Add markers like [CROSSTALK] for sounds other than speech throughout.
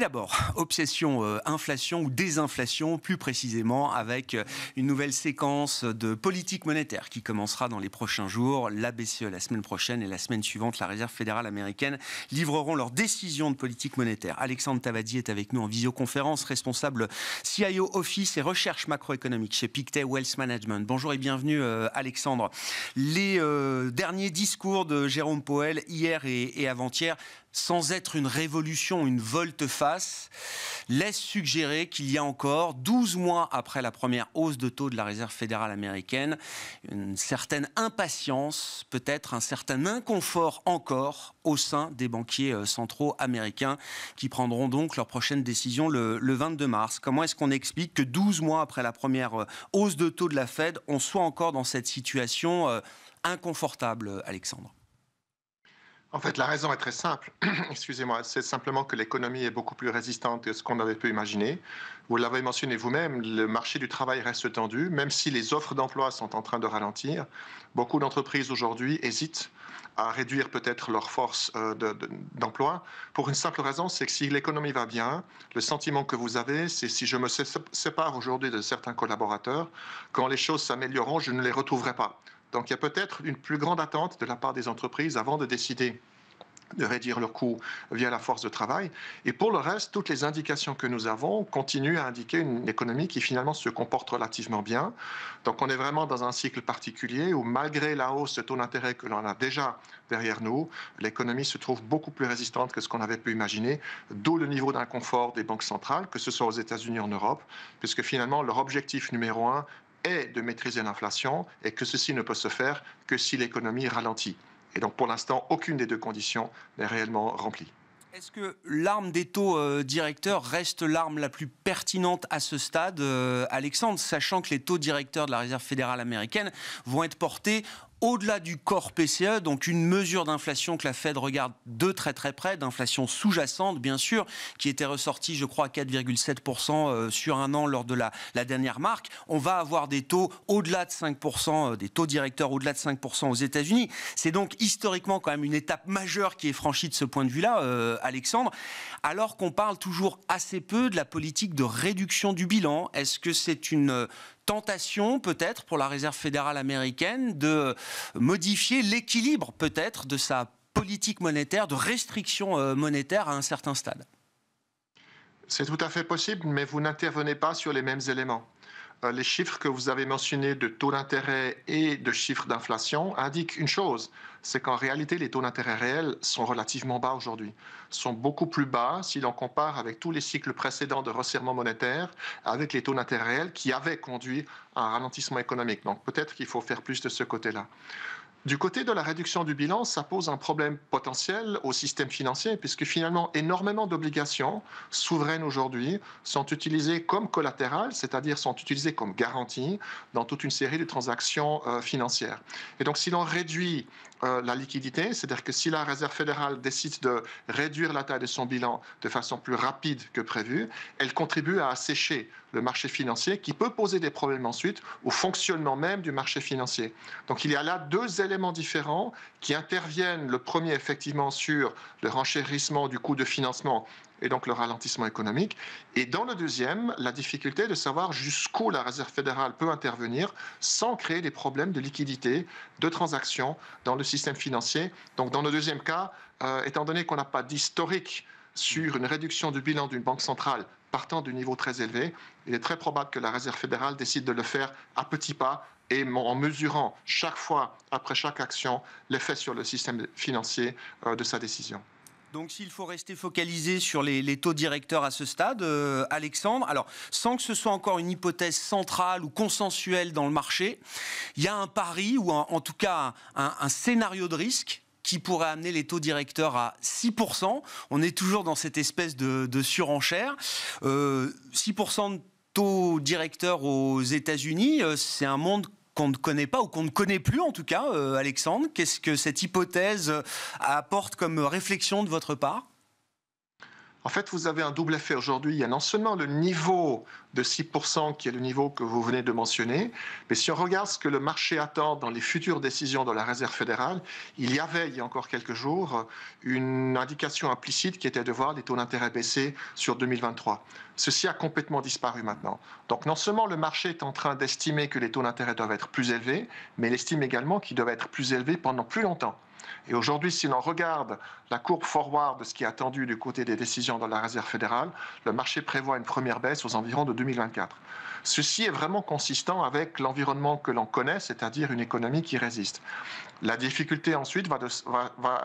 d'abord, [LAUGHS] obsession euh, inflation ou désinflation, plus précisément avec euh, une nouvelle séquence de politique monétaire qui commencera dans les prochains jours. La BCE la semaine prochaine et la semaine suivante, la Réserve fédérale américaine livreront leurs décisions de politique monétaire. Alexandre Tavadi est avec nous en visioconférence, responsable CIO Office et recherche macroéconomique chez Pictet Wealth Management. Bonjour et bienvenue euh, Alexandre. Les derniers discours de Jérôme Powell hier et avant-hier sans être une révolution, une volte-face, laisse suggérer qu'il y a encore, 12 mois après la première hausse de taux de la Réserve fédérale américaine, une certaine impatience, peut-être un certain inconfort encore au sein des banquiers euh, centraux américains qui prendront donc leur prochaine décision le, 22 mars. Comment est-ce qu'on explique que 12 mois après la première euh, hausse de taux de la Fed, on soit encore dans cette situation euh, inconfortable, Alexandre en fait, la raison est très simple. [CLEARS THROAT] Excusez-moi, c'est simplement que l'économie est beaucoup plus résistante que ce qu'on avait pu imaginer. Vous l'avez mentionné vous-même, le marché du travail reste tendu, même si les offres d'emploi sont en train de ralentir. Beaucoup d'entreprises aujourd'hui hésitent à réduire peut-être leur force euh, d'emploi pour une simple raison, c'est que si l'économie va bien, le sentiment que vous avez, c'est si je me sépare aujourd'hui de certains collaborateurs, quand les choses s'amélioreront, je ne les retrouverai pas. Donc il y a peut-être une plus grande attente de la part des entreprises avant de décider de réduire leurs coûts via la force de travail. Et pour le reste, toutes les indications que nous avons continuent à indiquer une économie qui finalement se comporte relativement bien. Donc on est vraiment dans un cycle particulier où malgré la hausse de taux d'intérêt que l'on a déjà derrière nous, l'économie se trouve beaucoup plus résistante que ce qu'on avait pu imaginer, d'où le niveau d'inconfort des banques centrales, que ce soit aux États-Unis ou en Europe, puisque finalement leur objectif numéro un est de maîtriser l'inflation et que ceci ne peut se faire que si l'économie ralentit. Et donc pour l'instant, aucune des deux conditions n'est réellement remplie. Est-ce que l'arme des taux euh, directeurs reste l'arme la plus pertinente à ce stade, euh, Alexandre, sachant que les taux directeurs de la Réserve fédérale américaine vont être portés au-delà du corps PCE, donc une mesure d'inflation que la Fed regarde de très très près, d'inflation sous-jacente bien sûr, qui était ressortie je crois à 4,7% euh, sur un an lors de la, dernière marque, on va avoir des taux au-delà de 5%, euh, des taux directeurs au-delà de 5% aux États-Unis. C'est donc historiquement quand même une étape majeure qui est franchie de ce point de vue-là, euh, Alexandre, alors qu'on parle toujours assez peu de la politique de réduction du bilan. Est-ce que c'est une tentation peut-être pour la Réserve fédérale américaine de euh, modifier l'équilibre peut-être de sa politique monétaire, de restriction euh, monétaire à un certain stade. C'est tout à fait possible, mais vous n'intervenez pas sur les mêmes éléments. Euh, les chiffres que vous avez mentionnés de taux d'intérêt et de chiffres d'inflation indiquent une chose, c'est qu'en réalité, les taux d'intérêt réels sont relativement bas aujourd'hui, sont beaucoup plus bas si l'on compare avec tous les cycles précédents de resserrement monétaire, avec les taux d'intérêt réels qui avaient conduit à un ralentissement économique. Donc peut-être qu'il faut faire plus de ce côté-là. Du côté de la réduction du bilan, ça pose un problème potentiel au système financier, puisque finalement, énormément d'obligations souveraines aujourd'hui sont utilisées comme collatéral, c'est-à-dire sont utilisées comme garantie dans toute une série de transactions euh, financières. Et donc, si l'on réduit euh, la liquidité, c'est-à-dire que si la Réserve fédérale décide de réduire la taille de son bilan de façon plus rapide que prévu, elle contribue à assécher le marché financier qui peut poser des problèmes ensuite au fonctionnement même du marché financier. Donc il y a là deux éléments différents qui interviennent, le premier effectivement sur le renchérissement du coût de financement et donc le ralentissement économique. Et dans le deuxième, la difficulté de savoir jusqu'où la Réserve fédérale peut intervenir sans créer des problèmes de liquidité, de transactions dans le système financier. Donc dans le deuxième cas, euh, étant donné qu'on n'a pas d'historique sur une réduction du bilan d'une banque centrale partant du niveau très élevé, il est très probable que la Réserve fédérale décide de le faire à petits pas et en mesurant chaque fois, après chaque action, l'effet sur le système financier euh, de sa décision. Donc s'il faut rester focalisé sur les, taux directeurs à ce stade, euh, Alexandre, alors sans que ce soit encore une hypothèse centrale ou consensuelle dans le marché, il y a un pari ou en tout cas un, scénario de risque qui pourrait amener les taux directeurs à 6%. On est toujours dans cette espèce de, surenchère. 6% euh, de taux directeurs aux États-Unis, euh, c'est un monde qu'on ne connaît pas ou qu'on ne connaît plus en tout cas, euh, Alexandre. Qu'est-ce que cette hypothèse apporte comme réflexion de votre part en fait, vous avez un double effet aujourd'hui. Il y a non seulement le niveau de 6% qui est le niveau que vous venez de mentionner, mais si on regarde ce que le marché attend dans les futures décisions de la Réserve fédérale, il y avait, il y a encore quelques jours, une indication implicite qui était de voir les taux d'intérêt baisser sur 2023. Ceci a complètement disparu maintenant. Donc non seulement le marché est en train d'estimer que les taux d'intérêt doivent être plus élevés, mais il estime également qu'ils doivent être plus élevés pendant plus longtemps. Et aujourd'hui, si l'on regarde la courbe forward de ce qui est attendu du côté des décisions de la Réserve fédérale, le marché prévoit une première baisse aux environs de 2024. Ceci est vraiment consistant avec l'environnement que l'on connaît, c'est-à-dire une économie qui résiste. La difficulté ensuite va,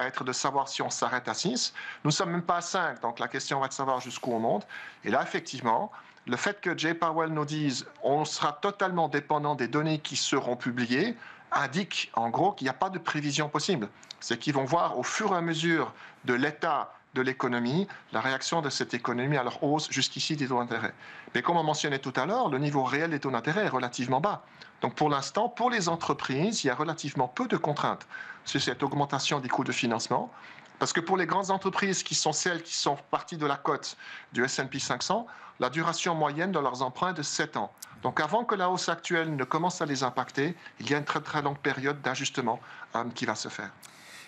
être de savoir si on s'arrête à 6. Nous ne sommes même pas à 5, donc la question va être de savoir jusqu'où on monte. Et là, effectivement, le fait que Jay Powell nous dise on sera totalement dépendant des données qui seront publiées indique en gros qu'il n'y a pas de prévision possible. C'est qu'ils vont voir au fur et à mesure de l'état de l'économie, la réaction de cette économie à leur hausse jusqu'ici des taux d'intérêt. Mais comme on mentionnait tout à l'heure, le niveau réel des taux d'intérêt est relativement bas. Donc pour l'instant, pour les entreprises, il y a relativement peu de contraintes sur cette augmentation des coûts de financement. Parce que pour les grandes entreprises qui sont celles qui sont parties de la cote du SP 500, la duration moyenne de leurs emprunts est de 7 ans. Donc avant que la hausse actuelle ne commence à les impacter, il y a une très très longue période d'ajustement euh, qui va se faire.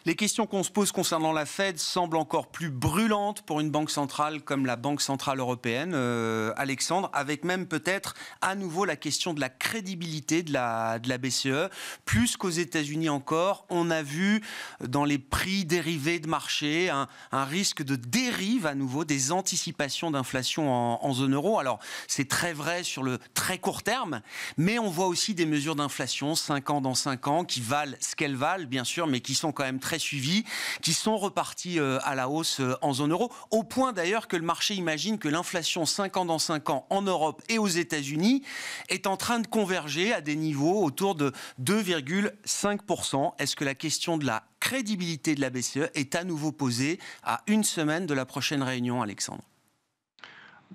Les questions qu'on se pose concernant la Fed semblent encore plus brûlantes pour une banque centrale comme la Banque Centrale Européenne, euh, Alexandre, avec même peut-être à nouveau la question de la crédibilité de la, de la BCE. Plus qu'aux États-Unis encore, on a vu dans les prix dérivés de marché un, risque de dérive à nouveau des anticipations d'inflation en, en zone euro. Alors, c'est très vrai sur le très court terme, mais on voit aussi des mesures d'inflation 5 ans dans 5 ans qui valent ce qu'elles valent, bien sûr, mais qui sont quand même très suivis, qui sont repartis euh, à la hausse euh, en zone euro, au point d'ailleurs que le marché imagine que l'inflation 5 ans dans 5 ans en Europe et aux États-Unis est en train de converger à des niveaux autour de 2,5%. Est-ce que la question de la crédibilité de la BCE est à nouveau posée à une semaine de la prochaine réunion, Alexandre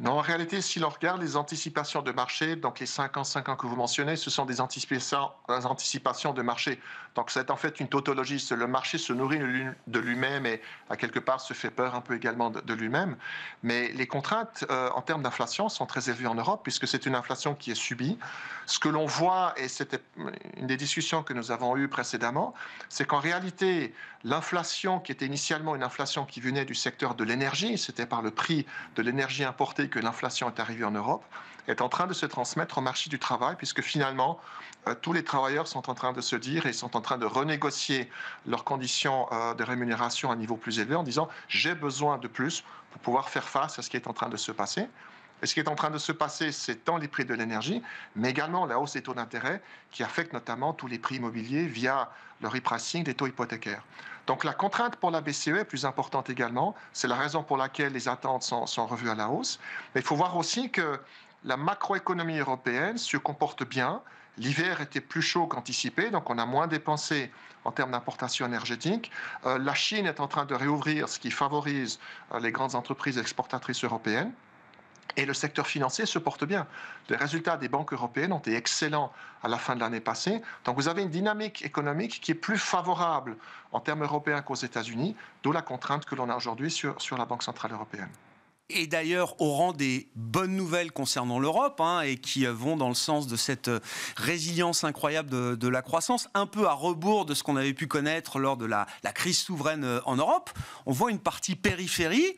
non, en réalité, si l'on regarde les anticipations de marché, donc les 5 ans, 5 ans que vous mentionnez, ce sont des anticipations de marché. Donc c'est en fait une tautologie. Le marché se nourrit de lui-même et à quelque part se fait peur un peu également de lui-même. Mais les contraintes euh, en termes d'inflation sont très élevées en Europe puisque c'est une inflation qui est subie. Ce que l'on voit, et c'était une des discussions que nous avons eues précédemment, c'est qu'en réalité, l'inflation qui était initialement une inflation qui venait du secteur de l'énergie, c'était par le prix de l'énergie importée que l'inflation est arrivée en Europe est en train de se transmettre au marché du travail, puisque finalement, euh, tous les travailleurs sont en train de se dire et sont en train de renégocier leurs conditions euh, de rémunération à un niveau plus élevé en disant j'ai besoin de plus pour pouvoir faire face à ce qui est en train de se passer ce qui est en train de se passer, c'est tant les prix de l'énergie, mais également la hausse des taux d'intérêt qui affecte notamment tous les prix immobiliers via le repricing des taux hypothécaires. Donc la contrainte pour la BCE est plus importante également. C'est la raison pour laquelle les attentes sont, revues à la hausse. Mais il faut voir aussi que la macroéconomie européenne se comporte bien. L'hiver était plus chaud qu'anticipé, donc on a moins dépensé en termes d'importation énergétique. Euh, la Chine est en train de réouvrir, ce qui favorise euh, les grandes entreprises exportatrices européennes. Et le secteur financier se porte bien. Les résultats des banques européennes ont été excellents à la fin de l'année passée. Donc vous avez une dynamique économique qui est plus favorable en termes européens qu'aux États-Unis, d'où la contrainte que l'on a aujourd'hui sur, sur la Banque centrale européenne et d'ailleurs au rang des bonnes nouvelles concernant l'Europe, hein, et qui vont dans le sens de cette euh, résilience incroyable de, la croissance, un peu à rebours de ce qu'on avait pu connaître lors de la, crise souveraine euh, en Europe, on voit une partie périphérie,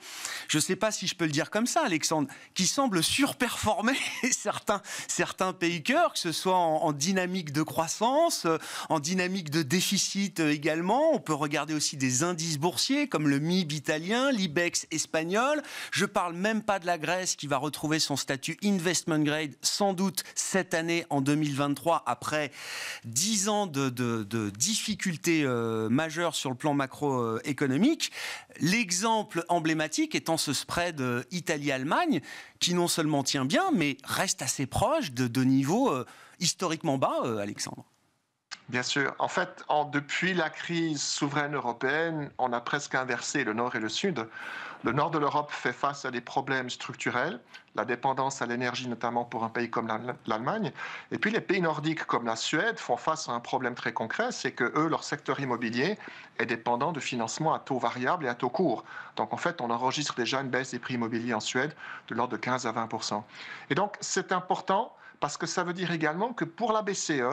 je ne sais pas si je peux le dire comme ça Alexandre, qui semble surperformer [LAUGHS] certains, certains pays cœurs, que ce soit en, en dynamique de croissance, euh, en dynamique de déficit également, on peut regarder aussi des indices boursiers comme le MIB italien, l'IBEX espagnol, je parle même pas de la Grèce qui va retrouver son statut investment grade sans doute cette année en 2023 après 10 ans de, difficultés euh, majeures sur le plan macroéconomique. L'exemple emblématique étant ce spread euh, Italie-Allemagne qui non seulement tient bien mais reste assez proche de, de niveaux euh, historiquement bas, Alexandre. Bien sûr. En fait, depuis la crise souveraine européenne, on a presque inversé le nord et le sud. Le nord de l'Europe fait face à des problèmes structurels, la dépendance à l'énergie notamment pour un pays comme l'Allemagne. Et puis les pays nordiques comme la Suède font face à un problème très concret, c'est que leur secteur immobilier est dépendant de financements à taux variable et à taux court. Donc en fait, on enregistre déjà une baisse des prix immobiliers en Suède de l'ordre de 15 à 20 Et donc c'est important parce que ça veut dire également que pour la BCE,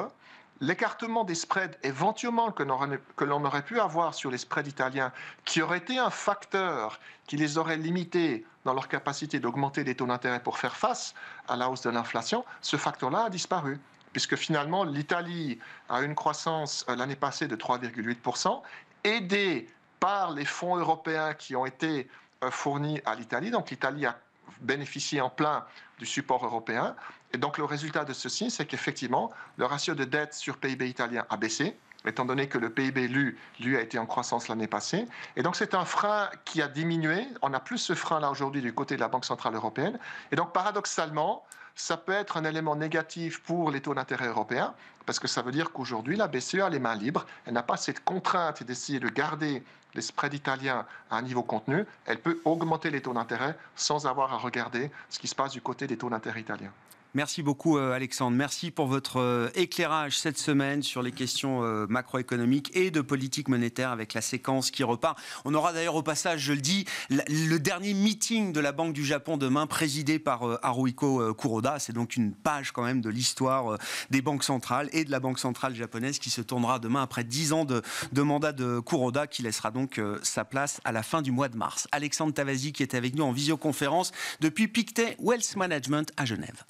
l'écartement des spreads éventuellement que l'on aurait pu avoir sur les spreads italiens, qui aurait été un facteur qui les aurait limités dans leur capacité d'augmenter les taux d'intérêt pour faire face à la hausse de l'inflation, ce facteur-là a disparu puisque finalement l'Italie a une croissance euh, l'année passée de 3,8%, aidée par les fonds européens qui ont été euh, fournis à l'Italie. Donc l'Italie a bénéficier en plein du support européen. Et donc le résultat de ceci, c'est qu'effectivement, le ratio de dette sur PIB italien a baissé, étant donné que le PIB lu, lui, a été en croissance l'année passée. Et donc c'est un frein qui a diminué. On n'a plus ce frein-là aujourd'hui du côté de la Banque Centrale Européenne. Et donc paradoxalement, ça peut être un élément négatif pour les taux d'intérêt européens, parce que ça veut dire qu'aujourd'hui, la BCE a les mains libres, elle n'a pas cette contrainte d'essayer de garder les spreads italiens à un niveau contenu, elle peut augmenter les taux d'intérêt sans avoir à regarder ce qui se passe du côté des taux d'intérêt italiens. Merci beaucoup euh, Alexandre, merci pour votre euh, éclairage cette semaine sur les questions euh, macroéconomiques et de politique monétaire avec la séquence qui repart. On aura d'ailleurs au passage, je le dis, le dernier meeting de la Banque du Japon demain présidé par Haruiko Kuroda. C'est donc une page quand même de l'histoire des banques centrales et de la Banque centrale japonaise qui se tournera demain après 10 ans de, de mandat de Kuroda qui laissera donc sa place à la fin du mois de mars. Alexandre Tavasi qui est avec nous en visioconférence depuis Pictet Wealth Management à Genève.